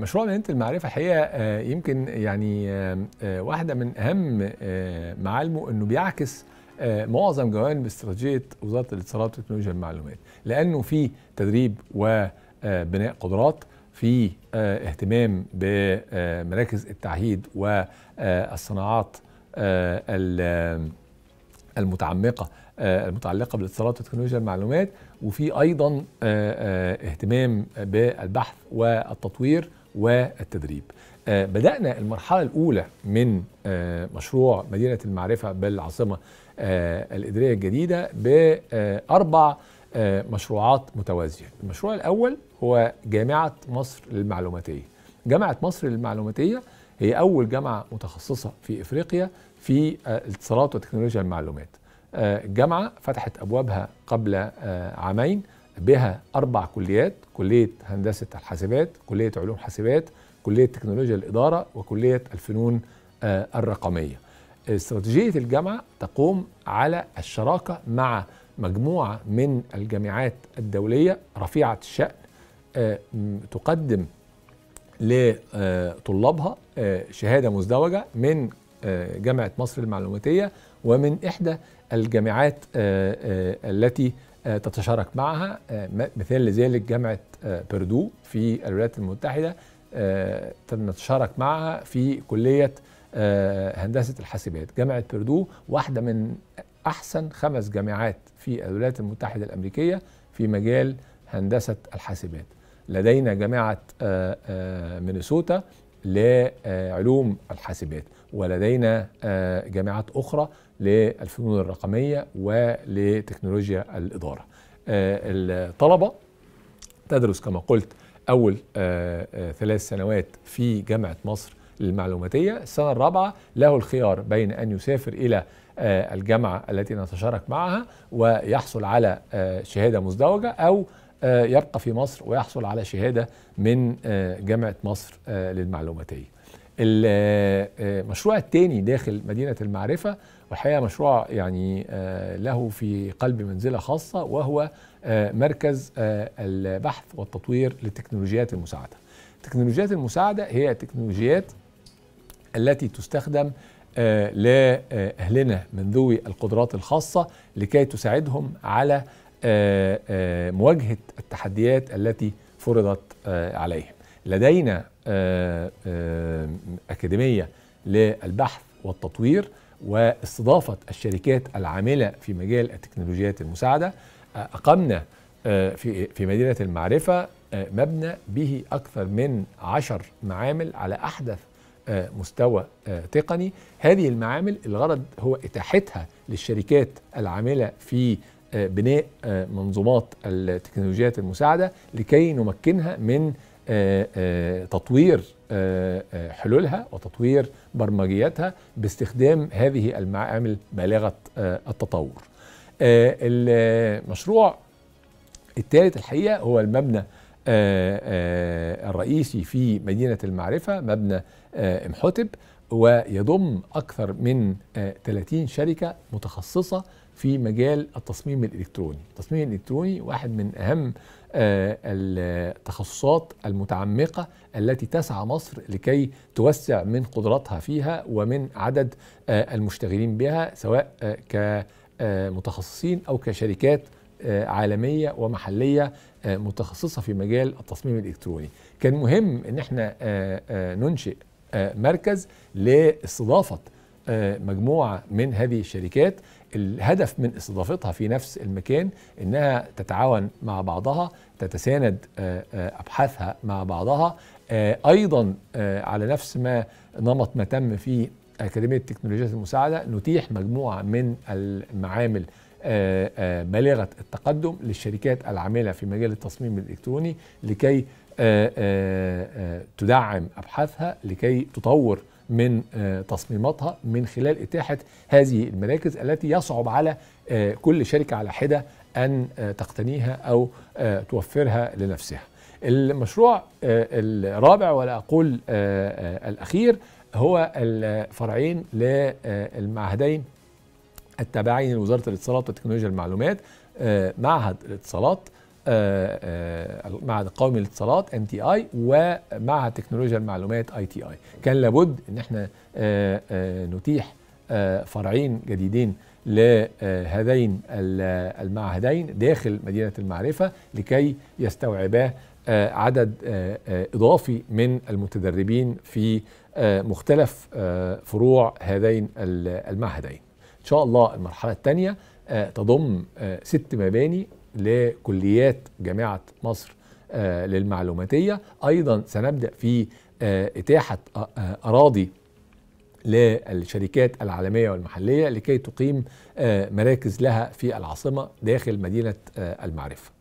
مشروع مدينه المعرفه الحقيقه آه، يمكن يعني آه، آه، واحده من اهم معالمه انه بيعكس معظم جوانب استراتيجيه وزاره الاتصالات وتكنولوجيا المعلومات لانه في تدريب وبناء قدرات في اهتمام بمراكز التعهيد والصناعات المتعمقه المتعلقه بالاتصالات وتكنولوجيا المعلومات وفي ايضا اهتمام بالبحث والتطوير والتدريب آه، بدأنا المرحلة الأولى من آه، مشروع مدينة المعرفة بالعاصمة آه، الإدارية الجديدة بأربع مشروعات متوازية المشروع الأول هو جامعة مصر للمعلوماتية جامعة مصر للمعلوماتية هي أول جامعة متخصصة في إفريقيا في الاتصالات وتكنولوجيا المعلومات الجامعة فتحت أبوابها قبل عامين بها أربع كليات كلية هندسة الحاسبات كلية علوم حاسبات كلية تكنولوجيا الإدارة وكلية الفنون آه، الرقمية استراتيجية الجامعة تقوم على الشراكة مع مجموعة من الجامعات الدولية رفيعة الشأن آه، تقدم لطلابها آه، شهادة مزدوجة من آه، جامعة مصر المعلوماتية ومن إحدى الجامعات آه، آه، التي تتشارك معها مثال لذلك جامعة بردو في الولايات المتحدة نتشارك معها في كلية هندسة الحاسبات جامعة بردو واحدة من أحسن خمس جامعات في الولايات المتحدة الأمريكية في مجال هندسة الحاسبات لدينا جامعة مينيسوتا لعلوم الحاسبات ولدينا آه، جامعات أخرى للفنون الرقمية ولتكنولوجيا الإدارة آه، الطلبة تدرس كما قلت أول آه، ثلاث سنوات في جامعة مصر المعلوماتية السنة الرابعة له الخيار بين أن يسافر إلى الجامعة التي نتشارك معها ويحصل على شهادة مزدوجة أو آه، يبقى في مصر ويحصل على شهادة من آه، جامعة مصر آه، للمعلوماتية المشروع الثاني داخل مدينة المعرفة والحقيقة مشروع يعني له في قلب منزلة خاصة وهو مركز البحث والتطوير لتكنولوجيات المساعدة تكنولوجيات المساعدة هي تكنولوجيات التي تستخدم لأهلنا من ذوي القدرات الخاصة لكي تساعدهم على آه، آه، مواجهة التحديات التي فرضت آه، عليهم لدينا أكاديمية للبحث والتطوير واستضافة الشركات العاملة في مجال التكنولوجيات المساعدة أقمنا في في مدينة المعرفة مبنى به أكثر من عشر معامل على أحدث مستوى تقني هذه المعامل الغرض هو إتاحتها للشركات العاملة في آه، بناء آه، منظومات التكنولوجيات المساعده لكي نمكنها من آه، تطوير حلولها وتطوير برمجياتها باستخدام هذه المعامل بالغه التطور. المشروع الثالث الحقيقه هو المبنى الرئيسي في مدينه المعرفه مبنى امحتب ويضم اكثر من 30 شركه متخصصه في مجال التصميم الالكتروني التصميم الالكتروني واحد من اهم آه، التخصصات المتعمقه التي تسعى مصر لكي توسع من قدراتها فيها ومن عدد آه، المشتغلين بها سواء آه، كمتخصصين او كشركات عالميه ومحليه متخصصه في مجال التصميم الالكتروني كان مهم ان احنا ننشئ مركز لاستضافه آه، مجموعة من هذه الشركات الهدف من استضافتها في نفس المكان انها تتعاون مع بعضها تتساند آه، آه، ابحاثها مع بعضها ايضا على نفس ما نمط ما تم في اكاديميه تكنولوجيات المساعده نتيح مجموعه من المعامل بالغه التقدم للشركات العامله في مجال التصميم الالكتروني لكي تدعم ابحاثها لكي تطور من آه، تصميماتها من خلال إتاحة هذه المراكز التي يصعب على آه، كل شركة على حدة أن آه، تقتنيها أو توفرها لنفسها المشروع الرابع ولا أقول الأخير هو الفرعين للمعهدين التابعين لوزارة الاتصالات وتكنولوجيا المعلومات معهد الاتصالات معهد آه، آه، القومي للاتصالات ان تي اي ومعهد تكنولوجيا المعلومات اي تي اي كان لابد ان احنا آه، نتيح فرعين جديدين لهذين المعهدين داخل مدينه المعرفه لكي يستوعبا عدد اضافي من المتدربين في مختلف فروع هذين المعهدين. ان شاء الله المرحله الثانيه تضم ست مباني لكليات جامعة مصر آه، للمعلوماتية أيضا سنبدأ في آه، إتاحة آه، أراضي للشركات العالمية والمحلية لكي تقيم مراكز لها في العاصمة داخل مدينة المعرفة